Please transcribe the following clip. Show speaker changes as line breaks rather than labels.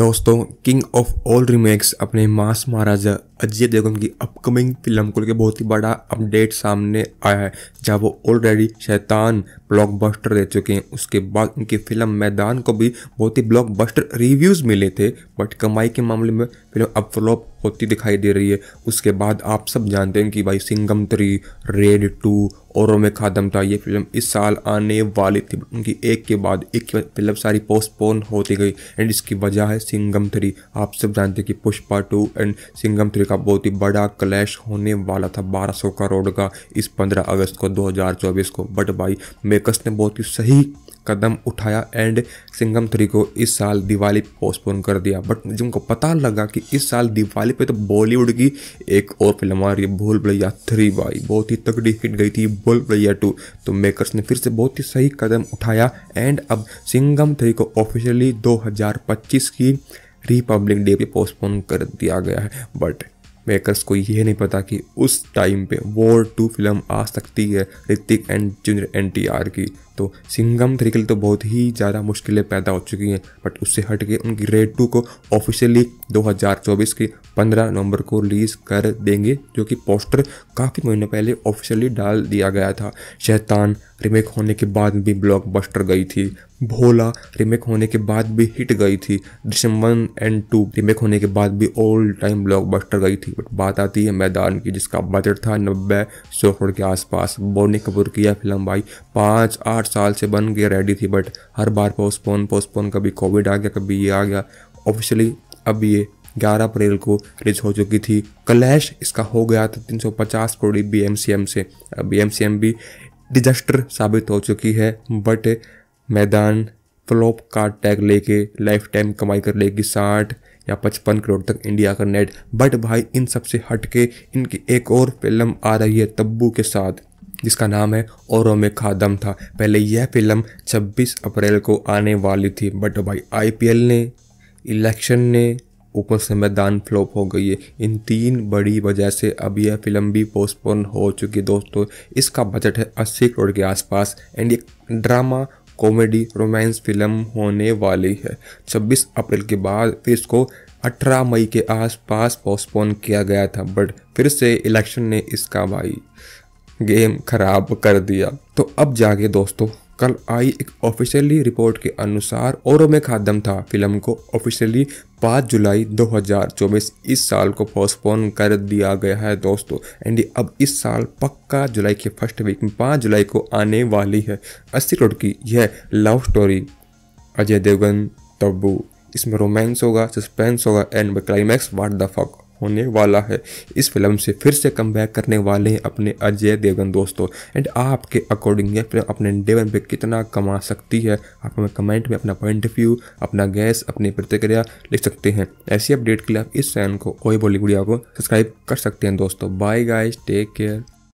दोस्तों king of all remix अपने मास महाराजा अजय देवगन की अपकमिंग फिल्म को लेकर बहुत ही बड़ा अपडेट सामने आया है जहाँ वो ऑलरेडी शैतान ब्लॉकबस्टर दे चुके हैं उसके बाद उनकी फिल्म मैदान को भी बहुत ही ब्लॉकबस्टर रिव्यूज़ मिले थे बट कमाई के मामले में फिल्म अब फ्लॉप होती दिखाई दे रही है उसके बाद आप सब जानते हैं कि भाई सिंगम थ्री रेड टू और में खादम था ये फिल्म इस साल आने वाली थी उनकी एक के बाद एक के बाद फिल्म सारी पोस्टपोन होती गई एंड इसकी वजह है सिंगम थ्री आप सब जानते हैं कि Pushpa two and Singham three का बहुत ही बड़ा क्लैश होने वाला था 1200 करोड़ का इस 15 अगस्त को 2024 को बट भाई मेकर्स ने बहुत ही सही कदम उठाया एंड सिंगम थ्री को इस साल दिवाली पोस्टपोन कर दिया बट जिनको पता लगा कि इस साल दिवाली पे तो बॉलीवुड की एक और फिल्म आ रही है भूल भैया थ्री बाई बहुत ही तगड़ी हिट गई थी भूल भैया टू तो मेकर्स ने फिर से बहुत ही सही कदम उठाया एंड अब सिंगम थ्री को ऑफिशियली 2025 की रिपब्लिक डे पे पोस्टपोन कर दिया गया है बट मेकर्स को यह नहीं पता कि उस टाइम पे वॉर टू फिल्म आ सकती है Hrithik and junior N T R की तो सिंगम थ्री के लिए तो बहुत ही ज़्यादा मुश्किलें पैदा हो चुकी हैं बट उससे हट के उनकी रेड टू को ऑफिशियली 2024 की 15 नवंबर को रिलीज़ कर देंगे जो कि पोस्टर काफ़ी महीने पहले ऑफिशियली डाल दिया गया था शैतान रिमेक होने के बाद भी ब्लॉकबस्टर गई थी भोला रीमेक होने के बाद भी हिट गई थी Drishyam one and two remake होने के बाद भी ओल्ड टाइम ब्लॉकबस्टर गई थी बट बात आती है मैदान की जिसका बजट था नब्बे सौ करोड़ के आसपास बोनी कपूर की यह फिल्म भाई पाँच आठ साल से बन के रेडी थी बट हर बार पोस्टपोन पोस्टपोन कभी कोविड आ गया कभी ये आ गया ऑफिशियली अब ये 11 अप्रैल को रिलीज हो चुकी थी क्लैश इसका हो गया था 350 करोड़ बी से बी एम भी डिजास्टर साबित हो चुकी है बट मैदान फ्लॉप का टैग लेके लाइफ टाइम कमाई कर लेगी साठ या पचपन करोड़ तक इंडिया का नेट बट भाई इन सब से हट के इनकी एक और फिल्म आ रही है तब्बू के साथ जिसका नाम है औरों में खादम था पहले यह फिल्म 26 अप्रैल को आने वाली थी बट भाई आईपीएल ने इलेक्शन ने ऊपर से मैदान फ्लॉप हो गई है इन तीन बड़ी वजह से अब यह फिल्म भी पोस्टपोन हो चुकी है दोस्तों इसका बजट है अस्सी करोड़ के आसपास एंड ये ड्रामा कॉमेडी रोमांस फिल्म होने वाली है 26 अप्रैल के बाद इसको 18 मई के आसपास पोस्टपोन किया गया था बट फिर से इलेक्शन ने इसका भाई गेम खराब कर दिया तो अब जाके दोस्तों कल आई एक ऑफिशियली रिपोर्ट के अनुसार औरों में खादम था फिल्म को ऑफिशियली 5 जुलाई 2024 इस साल को पोस्टपोन कर दिया गया है दोस्तों एंड अब इस साल पक्का जुलाई के फर्स्ट वीक में पाँच जुलाई को आने वाली है अस्सी करोड़ की यह लव स्टोरी अजय देवगन तब्बू इसमें रोमांस होगा सस्पेंस होगा and climax what the fuck होने वाला है इस फिल्म से फिर से कम करने वाले हैं अपने अजय देवगन दोस्तों एंड आपके अकॉर्डिंग यह फिल्म अपने डेवन पे कितना कमा सकती है आप हमें कमेंट में अपना पॉइंट ऑफ व्यू अपना गैस अपनी प्रतिक्रिया लिख सकते हैं ऐसी अपडेट के लिए आप इस चैनल को ओए बॉलीवुडिया को सब्सक्राइब कर सकते हैं दोस्तों बाय गाइज टेक केयर